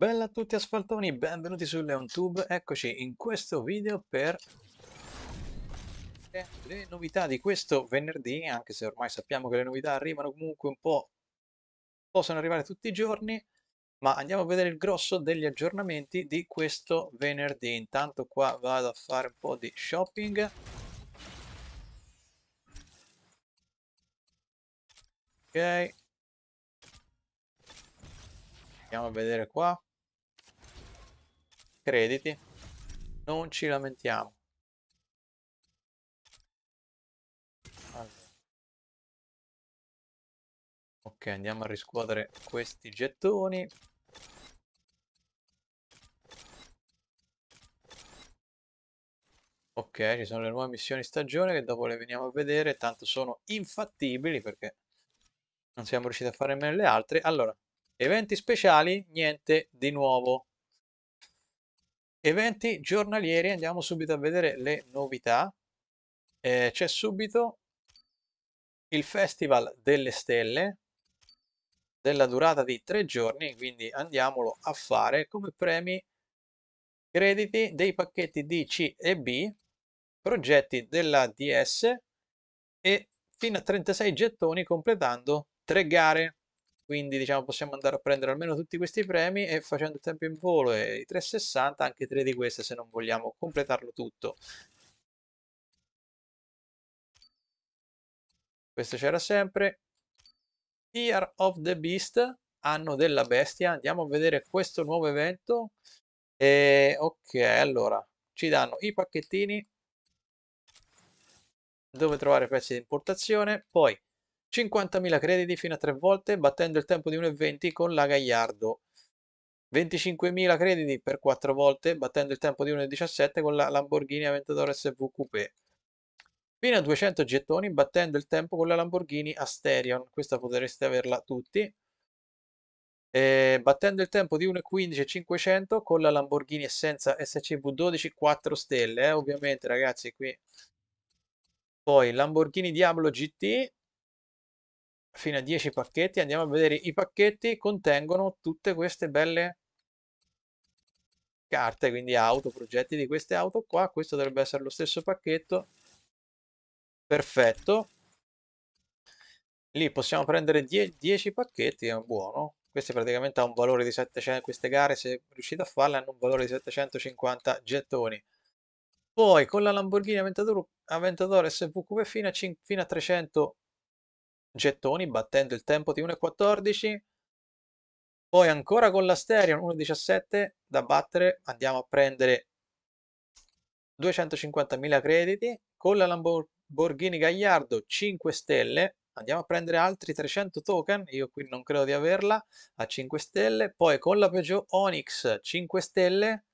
Bella a tutti asfaltoni, benvenuti su LeonTube, eccoci in questo video per le novità di questo venerdì, anche se ormai sappiamo che le novità arrivano comunque un po', possono arrivare tutti i giorni, ma andiamo a vedere il grosso degli aggiornamenti di questo venerdì. Intanto qua vado a fare un po' di shopping. Ok. Andiamo a vedere qua crediti, non ci lamentiamo. Ok, andiamo a riscuotere questi gettoni. Ok, ci sono le nuove missioni stagione che dopo le veniamo a vedere, tanto sono infattibili perché non siamo riusciti a fare nemmeno le altre. Allora, eventi speciali, niente di nuovo eventi giornalieri, andiamo subito a vedere le novità. Eh, c'è subito il Festival delle Stelle, della durata di tre giorni, quindi andiamolo a fare come premi crediti dei pacchetti di C e B, progetti della DS e fino a 36 gettoni completando tre gare quindi diciamo possiamo andare a prendere almeno tutti questi premi e facendo il tempo in volo e i 360 anche tre di queste se non vogliamo completarlo tutto questo c'era sempre Year of the Beast anno della bestia andiamo a vedere questo nuovo evento e ok allora ci danno i pacchettini dove trovare pezzi di importazione poi 50.000 crediti fino a 3 volte battendo il tempo di 1,20 con la Gagliardo. 25.000 crediti per 4 volte battendo il tempo di 1,17 con la Lamborghini Aventador SV Coupé. Fino a 200 gettoni battendo il tempo con la Lamborghini Asterion. Questa potreste averla tutti. E battendo il tempo di 1.15.500 con la Lamborghini Essenza SCV12 4 stelle. Eh? Ovviamente ragazzi qui. Poi Lamborghini Diablo GT fino a 10 pacchetti. Andiamo a vedere i pacchetti, contengono tutte queste belle carte, quindi auto, progetti di queste auto qua. Questo dovrebbe essere lo stesso pacchetto. Perfetto. Lì possiamo prendere 10 pacchetti, è buono. Queste praticamente hanno un valore di 700, queste gare se riuscite a farle hanno un valore di 750 gettoni. Poi con la Lamborghini Aventador, Aventador SVQP fino a, fino a 300 gettoni battendo il tempo di 1.14 poi ancora con la Stereo 1.17 da battere andiamo a prendere 250.000 crediti con la Lamborghini Gagliardo 5 stelle andiamo a prendere altri 300 token io qui non credo di averla a 5 stelle poi con la Peugeot Onix 5 stelle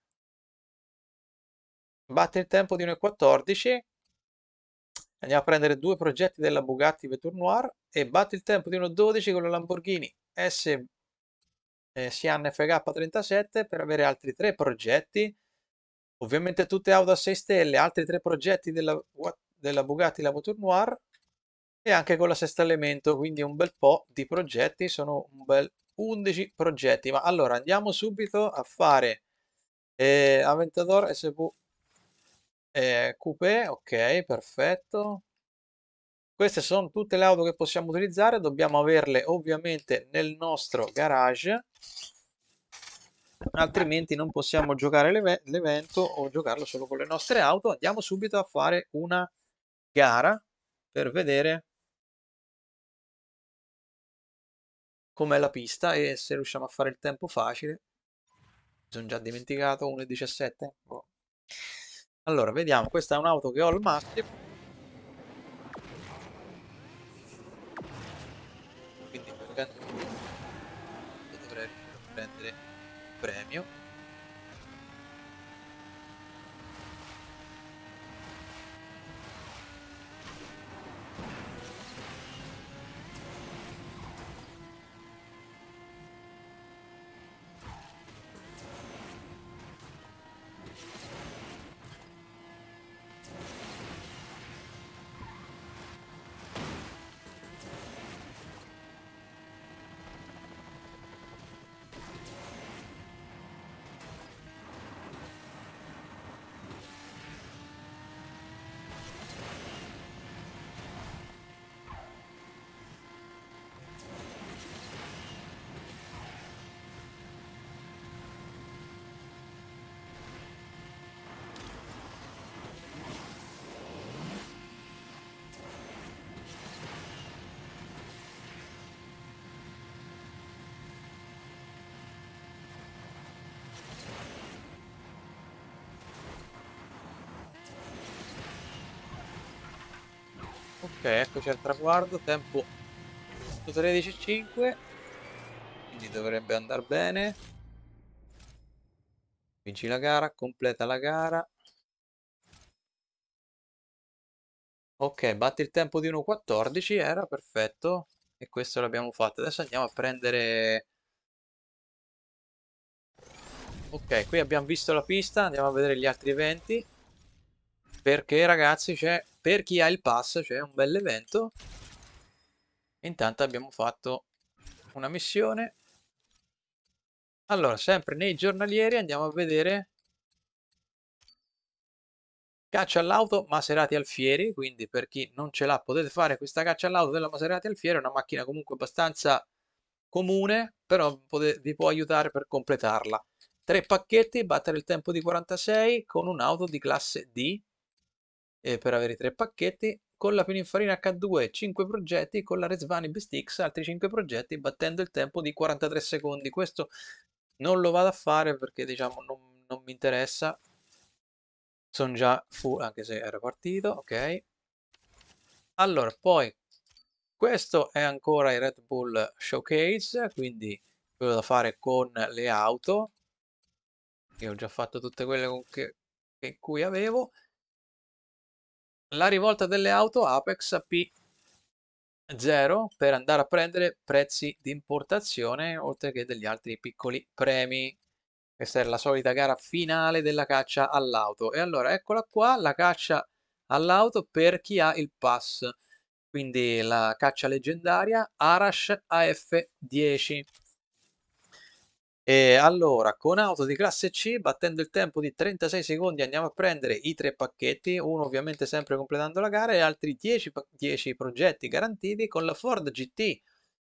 batte il tempo di 1.14 Andiamo a prendere due progetti della Bugatti Vetour Noir e batte il tempo di 1.12 con la Lamborghini S eh, Sian FH37 per avere altri tre progetti. Ovviamente tutte auto a 6 stelle, altri tre progetti della, della Bugatti la Vetour Noir e anche con la sesta elemento, quindi un bel po' di progetti, sono un bel 11 progetti. Ma allora andiamo subito a fare eh, Aventador SV eh, coupé, ok, perfetto. Queste sono tutte le auto che possiamo utilizzare, dobbiamo averle ovviamente nel nostro garage, altrimenti non possiamo giocare l'evento o giocarlo solo con le nostre auto. Andiamo subito a fare una gara per vedere com'è la pista e se riusciamo a fare il tempo facile. Mi sono già dimenticato, 1.17. Oh. Allora, vediamo, questa è un'auto che ho al massimo. Quindi, per prendere il premio. Ok, eccoci al traguardo, tempo 13.5 Quindi dovrebbe andare bene Vinci la gara, completa la gara Ok, batti il tempo di 1.14, era perfetto E questo l'abbiamo fatto Adesso andiamo a prendere... Ok, qui abbiamo visto la pista, andiamo a vedere gli altri eventi Perché ragazzi c'è per chi ha il pass, cioè un bel evento. Intanto abbiamo fatto una missione. Allora, sempre nei giornalieri andiamo a vedere caccia all'auto Maserati Alfieri, quindi per chi non ce l'ha potete fare questa caccia all'auto della Maserati Alfieri, è una macchina comunque abbastanza comune, però vi può aiutare per completarla. Tre pacchetti, battere il tempo di 46 con un'auto di classe D, eh, per avere i tre pacchetti, con la Pininfarina H2 5 progetti, con la Resvani Bistix altri 5 progetti, battendo il tempo di 43 secondi. Questo non lo vado a fare perché diciamo non, non mi interessa. Sono già full, anche se era partito, ok. Allora, poi questo è ancora il Red Bull Showcase, quindi quello da fare con le auto. Io ho già fatto tutte quelle con che, che cui avevo. La rivolta delle auto Apex P0 per andare a prendere prezzi di importazione oltre che degli altri piccoli premi. Questa è la solita gara finale della caccia all'auto. E allora eccola qua la caccia all'auto per chi ha il pass. Quindi la caccia leggendaria Arash AF10. E allora, con auto di classe C, battendo il tempo di 36 secondi, andiamo a prendere i tre pacchetti, uno ovviamente sempre completando la gara, e altri 10, 10 progetti garantiti con la Ford GT.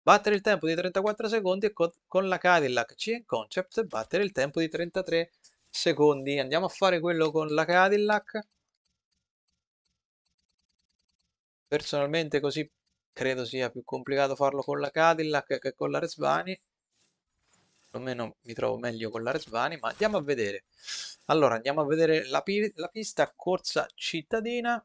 Battere il tempo di 34 secondi e con, con la Cadillac C Concept battere il tempo di 33 secondi. Andiamo a fare quello con la Cadillac. Personalmente così credo sia più complicato farlo con la Cadillac che con la Resvani perlomeno mi trovo meglio con la Resvani, ma andiamo a vedere. Allora, andiamo a vedere la, la pista corsa cittadina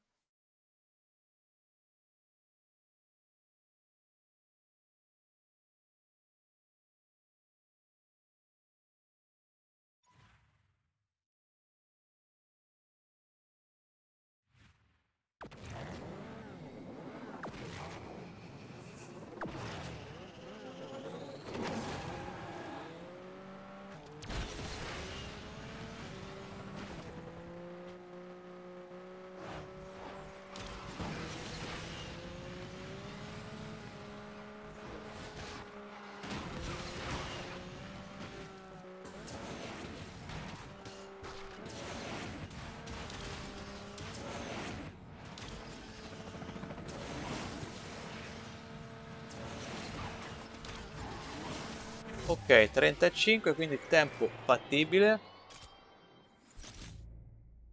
Ok, 35, quindi tempo fattibile.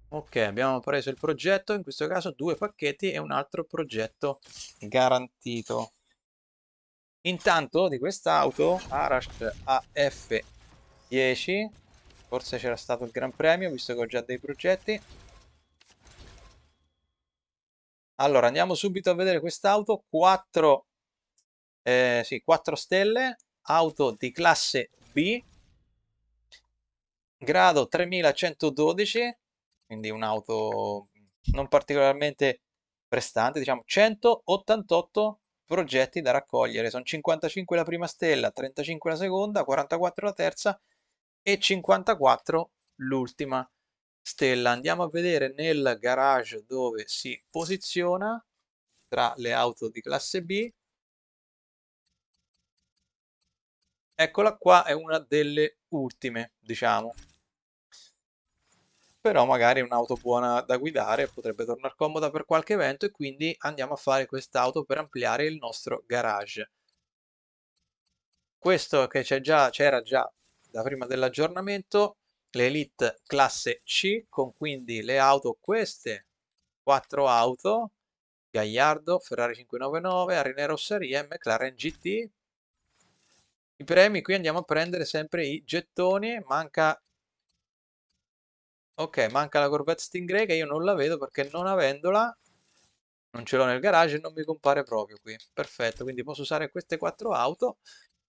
Ok, abbiamo preso il progetto, in questo caso due pacchetti e un altro progetto garantito. Intanto di quest'auto, Arash AF10, forse c'era stato il Gran Premio, visto che ho già dei progetti. Allora, andiamo subito a vedere quest'auto, 4, eh, sì, 4 stelle, auto di classe B, grado 3112, quindi un'auto non particolarmente prestante, diciamo 188 progetti da raccogliere, sono 55 la prima stella, 35 la seconda, 44 la terza e 54 l'ultima stella. Andiamo a vedere nel garage dove si posiziona tra le auto di classe B Eccola qua, è una delle ultime, diciamo. Però magari è un'auto buona da guidare, potrebbe tornare comoda per qualche evento e quindi andiamo a fare quest'auto per ampliare il nostro garage. Questo che c'era già, già da prima dell'aggiornamento, l'Elite classe C, con quindi le auto queste, 4 auto, Gagliardo, Ferrari 599, Arinera Ossaria McLaren GT, i premi, qui andiamo a prendere sempre i gettoni, manca... Ok, manca la Corvette Stingray che io non la vedo perché non avendola non ce l'ho nel garage e non mi compare proprio qui. Perfetto, quindi posso usare queste quattro auto.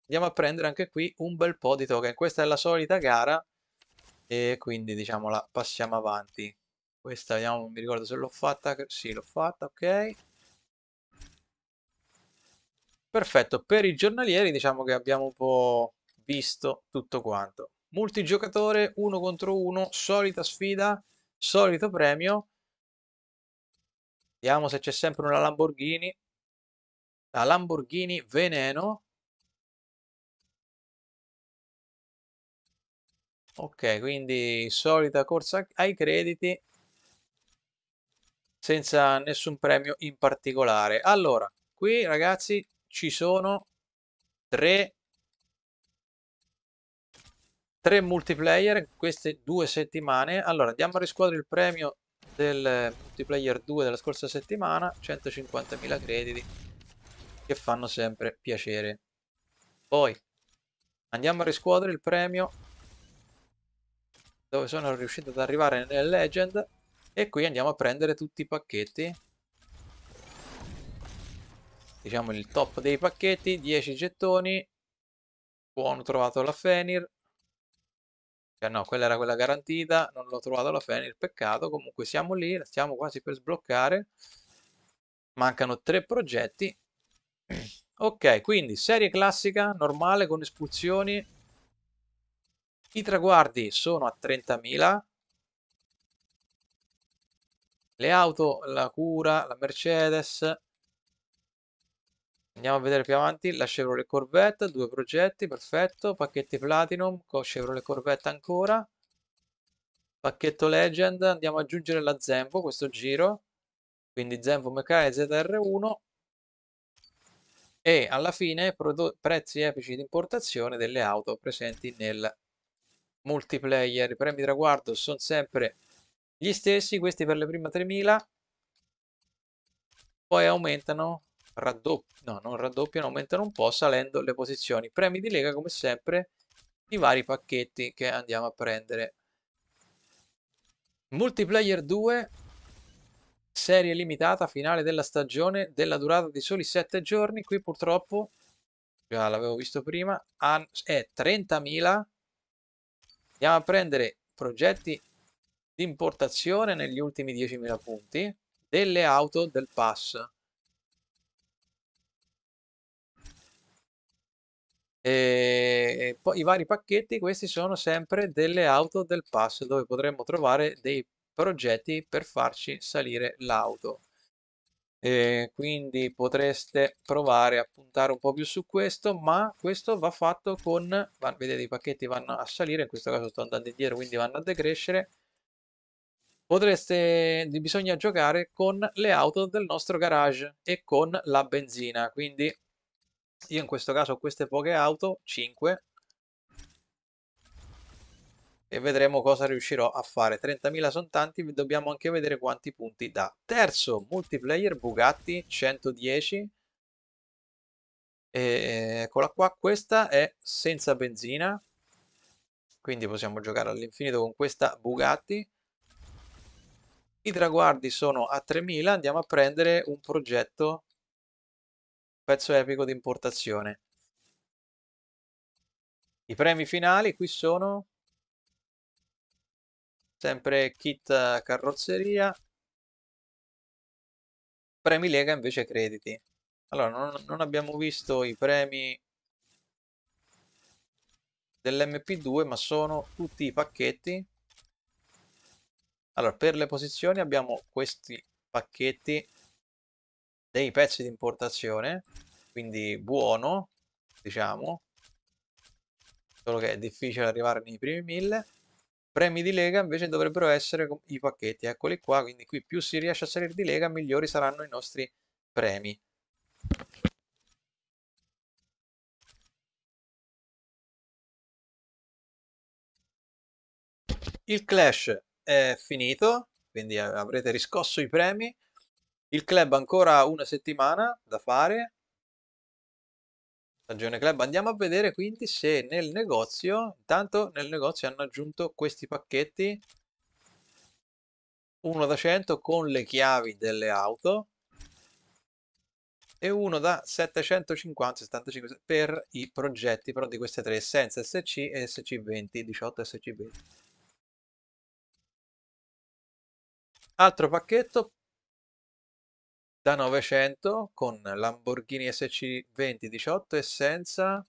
Andiamo a prendere anche qui un bel po' di token. Questa è la solita gara e quindi diciamo la passiamo avanti. Questa vediamo, non mi ricordo se l'ho fatta. Sì, l'ho fatta, ok. Perfetto, per i giornalieri diciamo che abbiamo un po' visto tutto quanto. Multigiocatore, uno contro uno, solita sfida, solito premio. Vediamo se c'è sempre una Lamborghini. La Lamborghini Veneno. Ok, quindi solita corsa ai crediti senza nessun premio in particolare. Allora, qui ragazzi ci sono tre, tre multiplayer in queste due settimane. Allora, andiamo a riscuotere il premio del multiplayer 2 della scorsa settimana, 150.000 crediti che fanno sempre piacere. Poi andiamo a riscuotere il premio dove sono riuscito ad arrivare nel Legend e qui andiamo a prendere tutti i pacchetti diciamo il top dei pacchetti 10 gettoni buono trovato la Fenir cioè eh, no quella era quella garantita non l'ho trovato la Fenir peccato comunque siamo lì la stiamo quasi per sbloccare mancano tre progetti ok quindi serie classica normale con espulsioni i traguardi sono a 30.000 le auto la cura la Mercedes Andiamo a vedere più avanti la Chevrolet Corvette, due progetti, perfetto, pacchetti Platinum con Chevrolet Corvette ancora, pacchetto Legend, andiamo ad aggiungere la Zenvo questo giro, quindi Zenvo Mekai ZR1 e alla fine prezzi epici di importazione delle auto presenti nel multiplayer. I premi di traguardo sono sempre gli stessi, questi per le prime 3000, poi aumentano raddoppiano, no, non raddoppiano, aumentano un po' salendo le posizioni. Premi di lega come sempre i vari pacchetti che andiamo a prendere. Multiplayer 2, serie limitata, finale della stagione, della durata di soli 7 giorni. Qui purtroppo, già l'avevo visto prima, è 30.000. Andiamo a prendere progetti di importazione negli ultimi 10.000 punti, delle auto del pass E poi i vari pacchetti, questi sono sempre delle auto del pass dove potremmo trovare dei progetti per farci salire l'auto. E quindi potreste provare a puntare un po' più su questo, ma questo va fatto con... Vedete i pacchetti vanno a salire, in questo caso sto andando indietro, quindi vanno a decrescere potreste, bisogna giocare con le auto del nostro garage e con la benzina, quindi io in questo caso ho queste poche auto, 5. E vedremo cosa riuscirò a fare. 30.000 sono tanti, dobbiamo anche vedere quanti punti dà. Terzo, multiplayer Bugatti, 110. E, eccola qua, questa è senza benzina. Quindi possiamo giocare all'infinito con questa Bugatti. I traguardi sono a 3.000, andiamo a prendere un progetto pezzo epico di importazione. I premi finali qui sono sempre kit eh, carrozzeria, premi lega invece crediti. Allora, non, non abbiamo visto i premi dell'MP2, ma sono tutti i pacchetti. Allora, per le posizioni abbiamo questi pacchetti dei pezzi di importazione, quindi buono, diciamo, solo che è difficile arrivare nei primi 1000. Premi di lega invece dovrebbero essere i pacchetti, eccoli qua, quindi qui più si riesce a salire di lega, migliori saranno i nostri premi. Il clash è finito, quindi avrete riscosso i premi, il club ancora una settimana da fare. Stagione club. Andiamo a vedere quindi se nel negozio, intanto nel negozio hanno aggiunto questi pacchetti. Uno da 100 con le chiavi delle auto e uno da 750-75 per i progetti però di queste tre essenze SC e SC20 18 SC20 altro pacchetto da 900 con Lamborghini SC20 18 e senza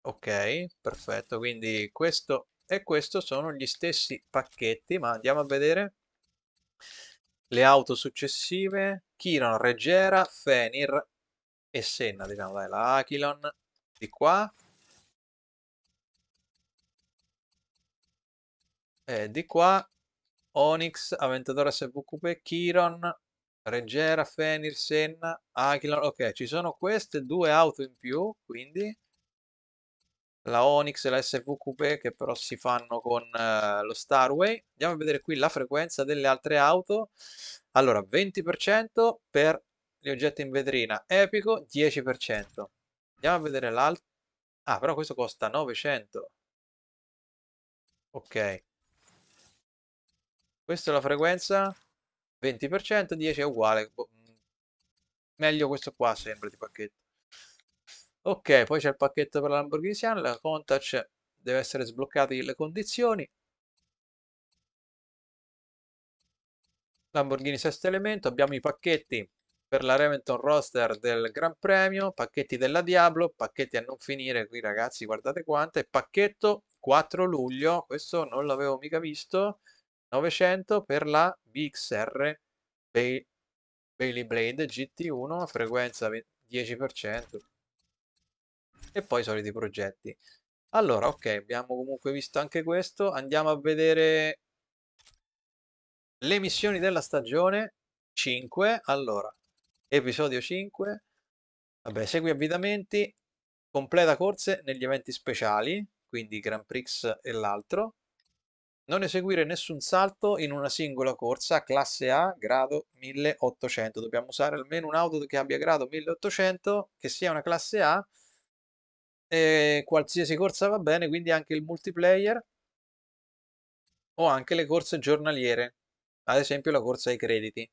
ok perfetto quindi questo e questo sono gli stessi pacchetti ma andiamo a vedere le auto successive Chiron, Reggera, Fenir e Senna diciamo dai la Achilon di qua e eh, di qua Onyx, Aventador SV SVQP, Chiron, Regera, Fenir, Senna, Aquila. Ok, ci sono queste due auto in più, quindi la Onyx e la SV Coupé che però si fanno con uh, lo Starway. Andiamo a vedere qui la frequenza delle altre auto. Allora, 20% per gli oggetti in vetrina, epico 10%. Andiamo a vedere l'altro. Ah, però questo costa 900. Ok. Questa è la frequenza 20%, 10 è uguale. Boh, mm. Meglio questo qua sembra di pacchetto. Ok, poi c'è il pacchetto per la Lamborghini Sian, la Contact deve essere sbloccata le condizioni. Lamborghini sesto elemento, abbiamo i pacchetti per la Reventon roster del Gran Premio, pacchetti della Diablo, pacchetti a non finire qui ragazzi, guardate quante, pacchetto 4 luglio, questo non l'avevo mica visto, 900 per la BXR Bay Bailey Blade GT1 frequenza 10% e poi i soliti progetti allora ok abbiamo comunque visto anche questo andiamo a vedere le missioni della stagione 5 allora episodio 5 vabbè segui avvitamenti completa corse negli eventi speciali quindi Grand Prix e l'altro non eseguire nessun salto in una singola corsa, classe A, grado 1800. Dobbiamo usare almeno un'auto che abbia grado 1800, che sia una classe A, e qualsiasi corsa va bene, quindi anche il multiplayer o anche le corse giornaliere, ad esempio la corsa ai crediti.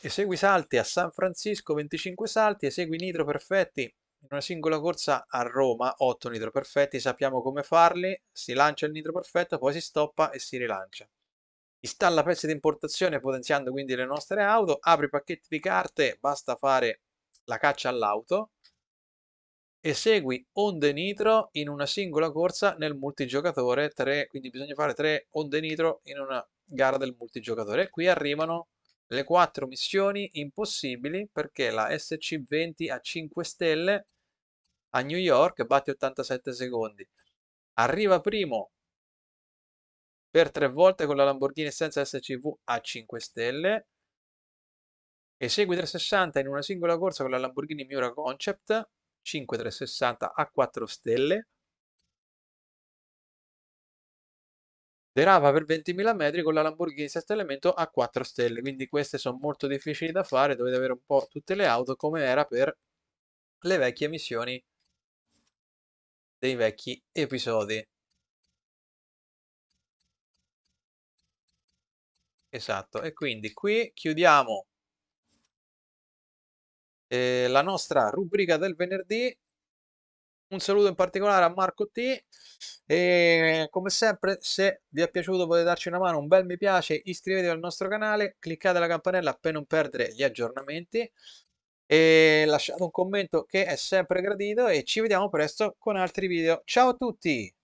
Esegui salti a San Francisco 25 salti, esegui nitro perfetti in una singola corsa a Roma, 8 nitro perfetti, sappiamo come farli, si lancia il nitro perfetto, poi si stoppa e si rilancia. Installa pezzi di importazione potenziando quindi le nostre auto, apri pacchetti di carte, basta fare la caccia all'auto e segui onde nitro in una singola corsa nel multigiocatore 3, quindi bisogna fare 3 onde nitro in una gara del multigiocatore. E qui arrivano le quattro missioni impossibili perché la SC20 a 5 stelle a New York batte 87 secondi. Arriva primo per tre volte con la Lamborghini senza SCV a 5 stelle. Esegui 360 in una singola corsa con la Lamborghini Miura Concept 5360 a 4 stelle. derava per 20.000 metri con la Lamborghini sesto elemento a 4 stelle quindi queste sono molto difficili da fare dovete avere un po' tutte le auto come era per le vecchie missioni dei vecchi episodi esatto e quindi qui chiudiamo eh, la nostra rubrica del venerdì un saluto in particolare a Marco T e come sempre se vi è piaciuto potete darci una mano un bel mi piace iscrivetevi al nostro canale cliccate la campanella per non perdere gli aggiornamenti e lasciate un commento che è sempre gradito e ci vediamo presto con altri video ciao a tutti